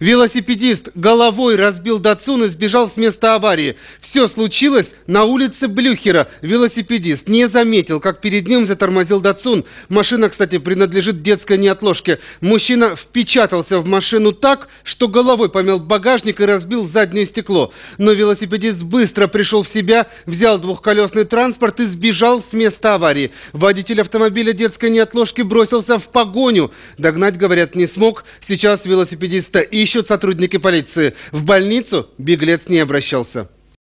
Велосипедист головой разбил Датсун и сбежал с места аварии. Все случилось на улице Блюхера. Велосипедист не заметил, как перед ним затормозил Датсун. Машина, кстати, принадлежит детской неотложке. Мужчина впечатался в машину так, что головой помял багажник и разбил заднее стекло. Но велосипедист быстро пришел в себя, взял двухколесный транспорт и сбежал с места аварии. Водитель автомобиля детской неотложки бросился в погоню. Догнать, говорят, не смог. Сейчас велосипедиста ищут сотрудники полиции. В больницу беглец не обращался.